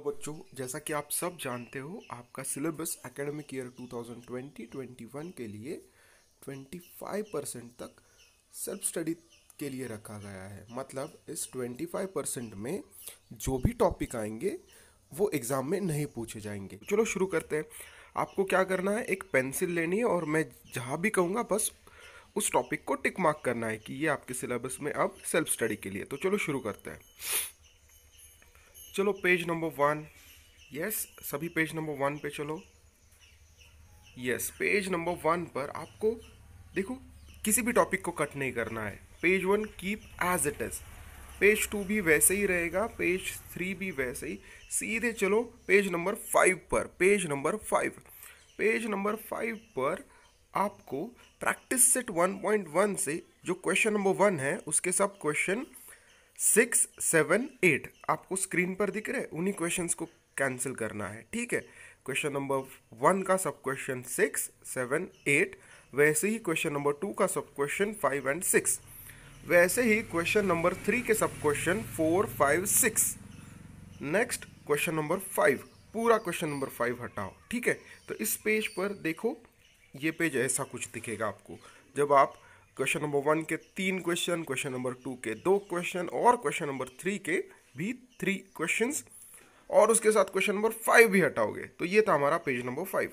Hello बच्चों जैसा कि आप सब जानते हो आपका सिलेबस एकेडमिक ईयर 2020-21 के लिए 25 परसेंट तक सेल्फ स्टडी के लिए रखा गया है मतलब इस 25 परसेंट में जो भी टॉपिक आएंगे वो एग्ज़ाम में नहीं पूछे जाएंगे चलो शुरू करते हैं आपको क्या करना है एक पेंसिल लेनी है और मैं जहाँ भी कहूँगा बस उस टॉपिक को टिक मार्क करना है कि ये आपके सिलेबस में अब सेल्फ स्टडी के लिए तो चलो शुरू करते हैं चलो पेज नंबर वन यस सभी पेज नंबर वन पे चलो यस पेज नंबर वन पर आपको देखो किसी भी टॉपिक को कट नहीं करना है page one keep as it is page two भी वैसे ही रहेगा पेज थ्री भी वैसे ही सीधे चलो पेज नंबर फाइव पर page number five page number five पर आपको practice set one point one से जो क्वेश्चन नंबर वन है उसके सब क्वेश्चन सिक्स सेवन एट आपको स्क्रीन पर दिख रहे उन्हीं क्वेश्चन को कैंसिल करना है ठीक है क्वेश्चन नंबर वन का सब क्वेश्चन सिक्स सेवन एट वैसे ही क्वेश्चन नंबर टू का सब क्वेश्चन फाइव एंड सिक्स वैसे ही क्वेश्चन नंबर थ्री के सब question four five six next question number five पूरा क्वेश्चन नंबर फाइव हटाओ ठीक है तो इस पेज पर देखो ये पेज ऐसा कुछ दिखेगा आपको जब आप क्वेश्चन नंबर वन के तीन क्वेश्चन क्वेश्चन नंबर टू के दो क्वेश्चन और क्वेश्चन नंबर थ्री के भी थ्री क्वेश्चन और उसके साथ क्वेश्चन नंबर फाइव भी हटाओगे तो ये था हमारा page number five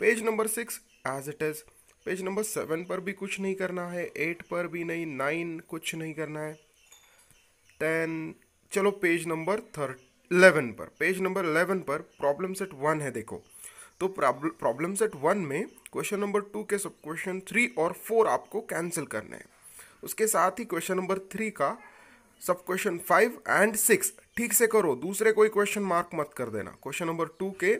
page number six as it is page number seven पर भी कुछ नहीं करना है एट पर भी नहीं नाइन कुछ नहीं करना है टेन चलो पेज नंबर थर्ट इलेवन पर पेज नंबर इलेवन पर प्रॉब्लम सेट वन है देखो तो प्रॉब्लम सेट वन में क्वेश्चन नंबर टू के सब क्वेश्चन थ्री और फोर आपको कैंसिल करने हैं उसके साथ ही क्वेश्चन नंबर थ्री का सब क्वेश्चन फाइव एंड सिक्स ठीक से करो दूसरे कोई क्वेश्चन मार्क मत कर देना क्वेश्चन नंबर टू के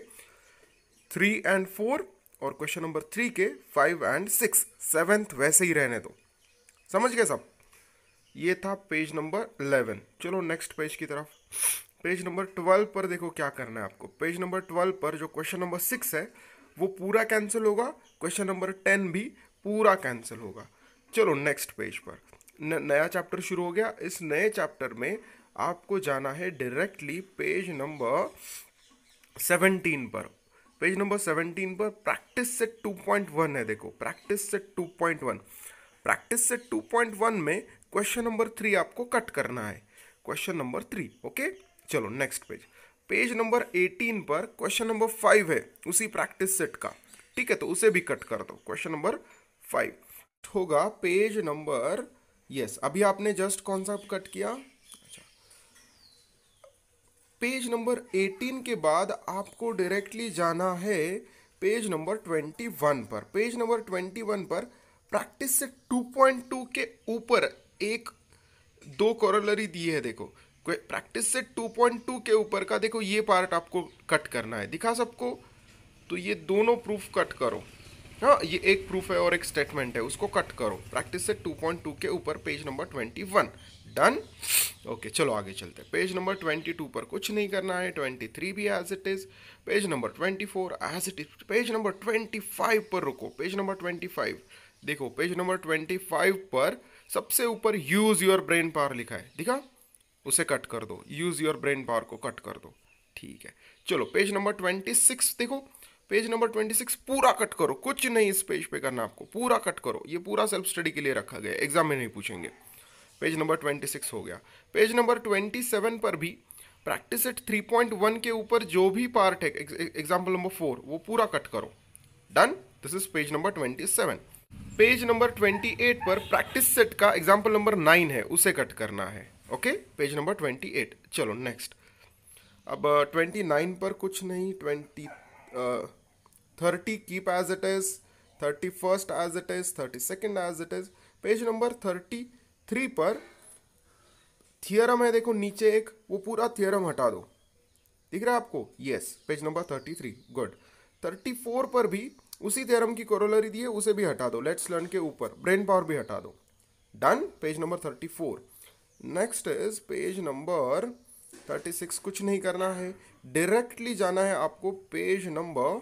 थ्री एंड फोर और क्वेश्चन नंबर थ्री के फाइव एंड सिक्स सेवेंथ वैसे ही रहने दो समझ गए सब ये था पेज नंबर इलेवन चलो नेक्स्ट पेज की तरफ पेज नंबर ट्वेल्व पर देखो क्या करना है आपको पेज नंबर ट्वेल्व पर जो क्वेश्चन नंबर सिक्स है वो पूरा कैंसिल होगा क्वेश्चन नंबर टेन भी पूरा कैंसिल होगा चलो नेक्स्ट पेज पर न, नया चैप्टर शुरू हो गया इस नए चैप्टर में आपको जाना है डायरेक्टली पेज नंबर सेवनटीन पर पेज नंबर सेवनटीन पर practice set two point one है देखो practice set two point one practice set two point one में क्वेश्चन नंबर थ्री आपको कट करना है क्वेश्चन नंबर थ्री ओके चलो next page page number eighteen पर question number five है उसी प्रैक्टिस सेट का ठीक है तो उसे भी कट कर दो क्वेश्चन नंबर फाइव होगा पेज नंबर यस अभी आपने जस्ट कौन सा कट किया पेज नंबर एटीन के बाद आपको डायरेक्टली जाना है पेज नंबर ट्वेंटी वन पर पेज नंबर ट्वेंटी वन पर practice set two point two के ऊपर एक दो कॉरलरी दी है देखो प्रैक्टिस से 2.2 के ऊपर का देखो ये पार्ट आपको कट करना है दिखा सबको तो ये दोनों प्रूफ कट करो हाँ ये एक प्रूफ है और एक स्टेटमेंट है उसको कट करो प्रैक्टिस से 2.2 के ऊपर पेज नंबर 21 डन ओके चलो आगे चलते हैं पेज नंबर 22 पर कुछ नहीं करना है 23 भी as it is page number 24 as it is page number 25 पर रुको पेज नंबर 25 देखो पेज नंबर 25 पर सबसे ऊपर यूज़ योर ब्रेन पावर लिखा है दिखा उसे कट कर दो यूज़ योर ब्रेन पावर को कट कर दो ठीक है चलो पेज नंबर ट्वेंटी सिक्स देखो पेज नंबर ट्वेंटी सिक्स पूरा कट करो कुछ नहीं इस पेज पे करना आपको पूरा कट करो ये पूरा सेल्फ स्टडी के लिए रखा गया एग्जाम में नहीं पूछेंगे पेज नंबर ट्वेंटी सिक्स हो गया पेज नंबर ट्वेंटी सेवन पर भी practice at three point one के ऊपर जो भी पार्ट है एग्जाम्पल नंबर फोर वो पूरा कट करो done this is page number twenty seven page number twenty eight पर प्रैक्टिस सेट का एग्जाम्पल नंबर नाइन है उसे कट करना है okay page number twenty eight चलो नेक्स्ट अब ट्वेंटी uh, नाइन पर कुछ नहीं twenty thirty keep as it is thirty first as it is thirty second as it is page number thirty three पर थियरम है देखो नीचे एक वो पूरा थियरम हटा दो दिख रहा है आपको yes page number thirty three good thirty four पर भी उसी थियरम की कोरोलरी दी है उसे भी हटा दो लेट्स लर्न के ऊपर ब्रेन पावर भी हटा दो done page number thirty four next is page number thirty six कुछ नहीं करना है डायरेक्टली जाना है आपको पेज नंबर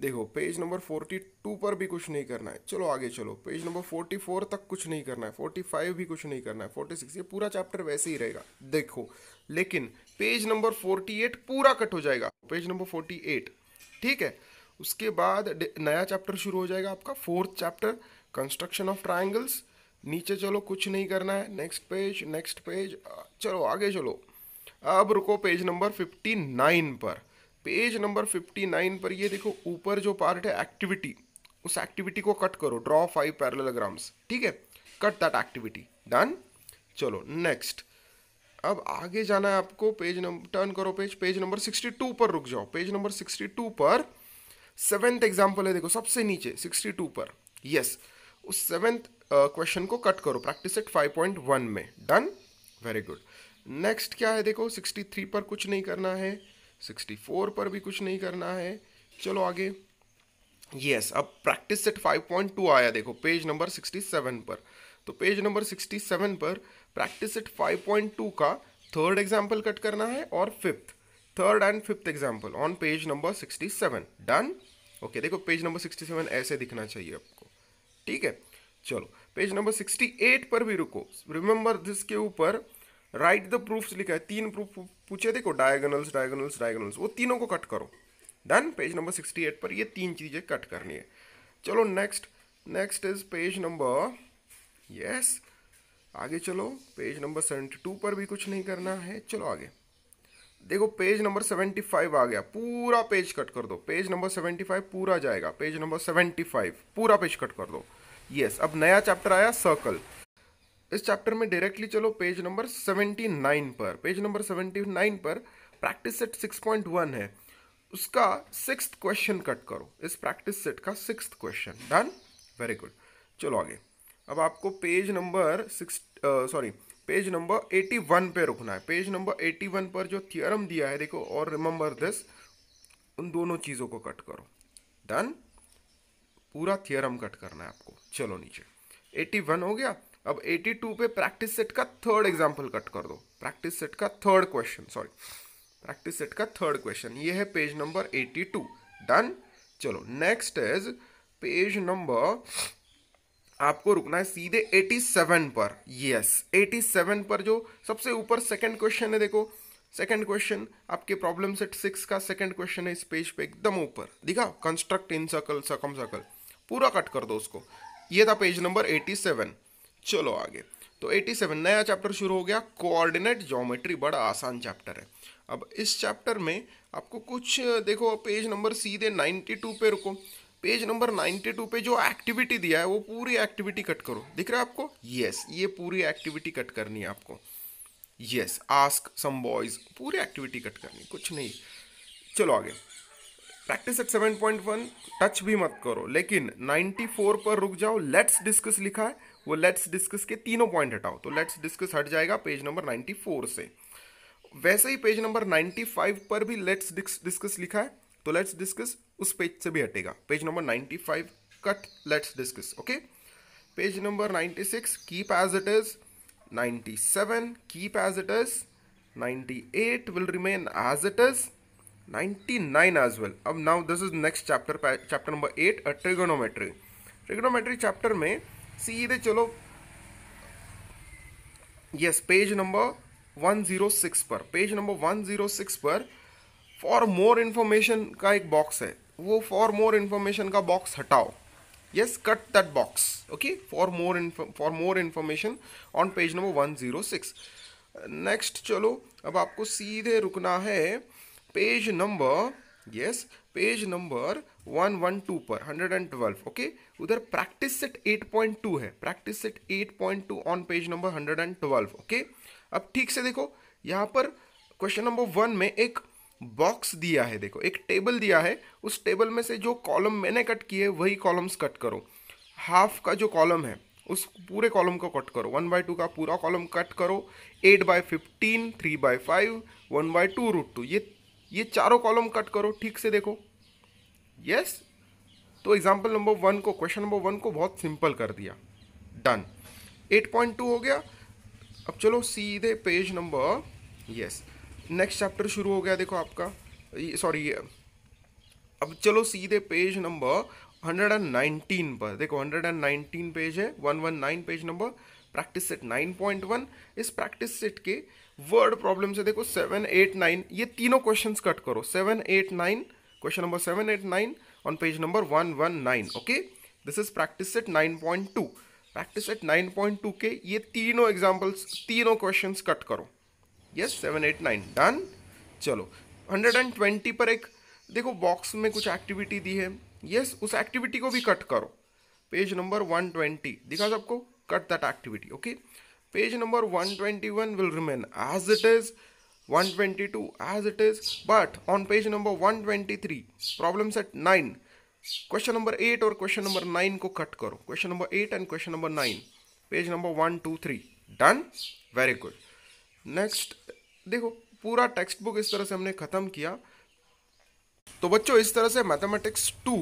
देखो पेज नंबर फोर्टी टू पर भी कुछ नहीं करना है चलो आगे चलो पेज नंबर फोर्टी फोर तक कुछ नहीं करना है फोर्टी फाइव भी कुछ नहीं करना है फोर्टी सिक्स ये पूरा चैप्टर वैसे ही रहेगा देखो लेकिन पेज नंबर फोर्टी एट पूरा कट हो जाएगा पेज नंबर फोर्टी एट ठीक है उसके बाद नया चैप्टर शुरू हो जाएगा आपका fourth chapter construction of triangles नीचे चलो कुछ नहीं करना है नेक्स्ट पेज नेक्स्ट पेज चलो आगे चलो अब रुको पेज नंबर फिफ्टी नाइन पर पेज नंबर फिफ्टी नाइन पर ये देखो ऊपर जो पार्ट है एक्टिविटी उस एक्टिविटी को कट करो ड्रॉ फाइव पैरलग्राम्स ठीक है कट दैट एक्टिविटी डन चलो नेक्स्ट अब आगे जाना है आपको पेज नंबर टर्न करो page page number sixty two पर रुक जाओ पेज नंबर सिक्सटी टू पर सेवेंथ एग्जाम्पल है देखो सबसे नीचे सिक्सटी टू पर यस yes. उस सेवेंथ क्वेश्चन uh, को कट करो प्रैक्टिस एट 5.1 में डन वेरी गुड नेक्स्ट क्या है देखो 63 पर कुछ नहीं करना है 64 पर भी कुछ नहीं करना है चलो आगे यस yes, अब प्रैक्टिस सेट 5.2 आया देखो पेज नंबर 67 पर तो पेज नंबर 67 पर प्रैक्टिस सेट 5.2 का थर्ड एग्जाम्पल कट करना है और fifth third and fifth example on page number 67 done okay देखो पेज नंबर 67 ऐसे दिखना चाहिए आपको ठीक है चलो पेज नंबर सिक्सटी एट पर भी रुको रिमेंबर दिस के ऊपर राइट द प्रूफ्स लिखा है तीन प्रूफ पूछे देखो डायगोनल्स डायगोनल्स डायगोनल्स वो तीनों को कट करो done page number sixty eight पर ये तीन चीज़ें कट करनी है चलो next next is page number yes आगे चलो पेज नंबर सेवेंटी टू पर भी कुछ नहीं करना है चलो आगे देखो पेज नंबर सेवेंटी फाइव आ गया पूरा पेज कट कर दो पेज नंबर सेवेंटी फाइव पूरा जाएगा पेज नंबर सेवेंटी फाइव पूरा पेज कट कर दो यस अब नया चैप्टर आया सर्कल इस चैप्टर में डायरेक्टली चलो पेज नंबर 79 पर पेज नंबर 79 पर प्रैक्टिस सेट 6.1 है उसका सिक्स क्वेश्चन कट करो इस प्रैक्टिस सेट का six question done very good चलो आगे अब आपको page number six sorry page number 81 पे रुकना है पेज नंबर 81 पर जो थियरम दिया है देखो और रिमेंबर दिस उन दोनों चीज़ों को कट करो डन पूरा थियरम कट करना है आपको चलो नीचे 81 हो गया अब 82 पे प्रैक्टिस सेट का थर्ड एग्जाम्पल कट कर दो प्रैक्टिस सेट का third question sorry practice set का थर्ड क्वेश्चन ये है पेज नंबर 82 डन चलो नेक्स्ट इज पेज नंबर आपको रुकना है सीधे 87 पर यस yes, 87 पर जो सबसे ऊपर सेकंड क्वेश्चन है देखो सेकंड क्वेश्चन आपके प्रॉब्लम सेट सिक्स का सेकंड क्वेश्चन है इस पेज पे एकदम ऊपर दिखा construct incircle circumcircle पूरा कट कर दो उसको ये था पेज नंबर 87 चलो आगे तो 87 नया चैप्टर शुरू हो गया कोऑर्डिनेट ज्योमेट्री बड़ा आसान चैप्टर है अब इस चैप्टर में आपको कुछ देखो पेज नंबर सीधे 92 पे रुको पेज नंबर 92 पे जो एक्टिविटी दिया है वो पूरी एक्टिविटी कट करो दिख रहा है आपको यस ये पूरी एक्टिविटी कट करनी है आपको यस आस्क सम बॉयज पूरी एक्टिविटी कट करनी कुछ नहीं चलो आगे practice at seven point one touch भी मत करो लेकिन फोर पर रुक जाओ लेट्स डिस्कस लिखा है वो लेट्स डिस्कस के तीनों पॉइंट हटाओ तो लेट्स डिस्कस हट जाएगा पेज नंबर फोर से वैसे ही पेज नंबर फाइव पर भी लेट्स डिस्कस लिखा है तो लेट्स डिस्कस उस पेज से भी हटेगा page number five cut let's discuss okay page number six keep as it is seven keep as it is eight will remain as it is 99 as well अब now this is next chapter chapter number 8 a trigonometry trigonometry chapter में सीधे चलो yes page number 106 पर page number 106 पर for more information का एक box है वो फॉर मोर इन्फॉर्मेशन का बॉक्स हटाओ yes cut that box okay for more for more information on page number 106 next चलो अब आपको सीधे रुकना है page page number one one 112 पर 112 ओके okay? उधर प्रैक्टिस सेट 8.2 है practice set 8.2 on page number 112 okay okay? अब ठीक से देखो यहाँ पर क्वेश्चन नंबर वन में एक बॉक्स दिया है देखो एक टेबल दिया है उस टेबल में से जो कॉलम मैंने कट किए वही कॉलम्स कट करो हाफ का जो कॉलम है उस पूरे कॉलम को कट करो वन बाई टू का पूरा कॉलम कट करो eight by fifteen three by five one by two root two ये ये चारों कॉलम कट करो ठीक से देखो यस तो एग्जाम्पल नंबर वन को क्वेश्चन नंबर वन को बहुत सिंपल कर दिया डन 8.2 हो गया अब चलो सीधे page number yes next chapter शुरू हो गया देखो आपका सॉरी अब चलो सीधे पेज नंबर 119 पर देखो 119 पेज है 119 पेज नंबर प्रैक्टिस सेट 9.1 इस प्रैक्टिस सेट के वर्ड प्रॉब्लम से देखो सेवन एट नाइन ये तीनों क्वेश्चन कट करो seven eight nine question number seven eight nine on page number one one nine okay this is practice at nine point two practice at nine point two के ये तीनों examples तीनों question cut करो yes seven eight nine done चलो hundred and twenty पर एक देखो box में कुछ एक्टिविटी दी है यस yes, उस एक्टिविटी को भी कट करो पेज नंबर वन ट्वेंटी दिखा सबको cut that activity okay page number 121 will remain as it is 122 as it is but on page number 123 problem set 9 question number eight और question number nine को cut करो question number eight and question number nine page number one two three done very good next देखो पूरा text book इस तरह से हमने ख़त्म किया तो बच्चों इस तरह से मैथमेटिक्स टू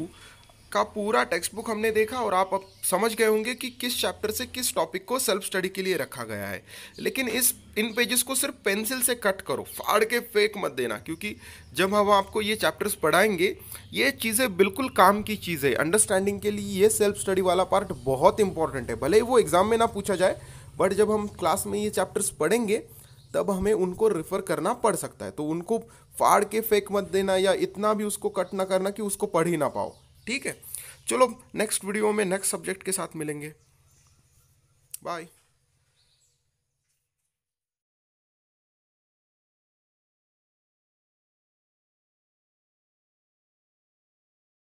का पूरा टेक्स्ट बुक हमने देखा और आप अब समझ गए होंगे कि किस चैप्टर से किस टॉपिक को सेल्फ स्टडी के लिए रखा गया है लेकिन इस इन पेजेस को सिर्फ पेंसिल से कट करो फाड़ के फेंक मत देना क्योंकि जब हम आपको ये चैप्टर्स पढ़ाएंगे ये चीज़ें बिल्कुल काम की चीज़ है अंडरस्टैंडिंग के लिए ये सेल्फ स्टडी वाला पार्ट बहुत इंपॉर्टेंट है भले ही वो एग्ज़ाम में ना पूछा जाए बट जब हम क्लास में ये चैप्टर्स पढ़ेंगे तब हमें उनको रेफ़र करना पड़ सकता है तो उनको फाड़ के फेंक मत देना या इतना भी उसको कट ना करना कि उसको पढ़ ही ना पाओ ठीक है चलो नेक्स्ट वीडियो में नेक्स्ट सब्जेक्ट के साथ मिलेंगे बाय